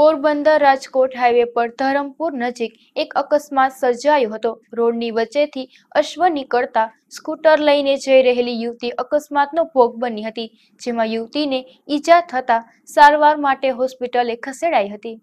Porbandar Rajkot highway પર ધરમપુર નજીક એક અકસ્માત સર્જાયો હતો રોડની વચ્ચેથી અશ્વ નીકળતા સ્કૂટર લઈને જઈ રહેલી યુવતી અકસ્માતનો ભોગ બની હતી જેમાં યુવતીને ઈજા થતા સારવાર માટે હોસ્પિટલે ખસેડાઈ હતી